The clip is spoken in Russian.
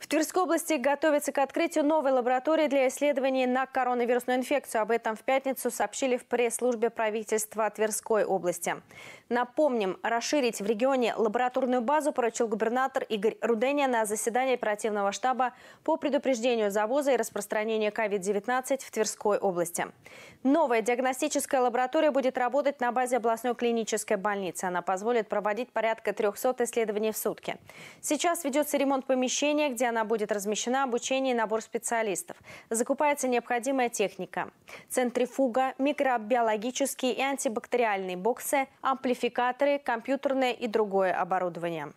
В Тверской области готовится к открытию новой лаборатории для исследований на коронавирусную инфекцию. Об этом в пятницу сообщили в пресс-службе правительства Тверской области. Напомним, расширить в регионе лабораторную базу поручил губернатор Игорь Руденя на заседании оперативного штаба по предупреждению завоза и распространения COVID-19 в Тверской области. Новая диагностическая лаборатория будет работать на базе областной клинической больницы. Она позволит проводить порядка 300 исследований в сутки. Сейчас ведется ремонт помещения, где она будет размещена, обучение и набор специалистов. Закупается необходимая техника. Центрифуга, микробиологические и антибактериальные боксы, амплификаторы, компьютерное и другое оборудование.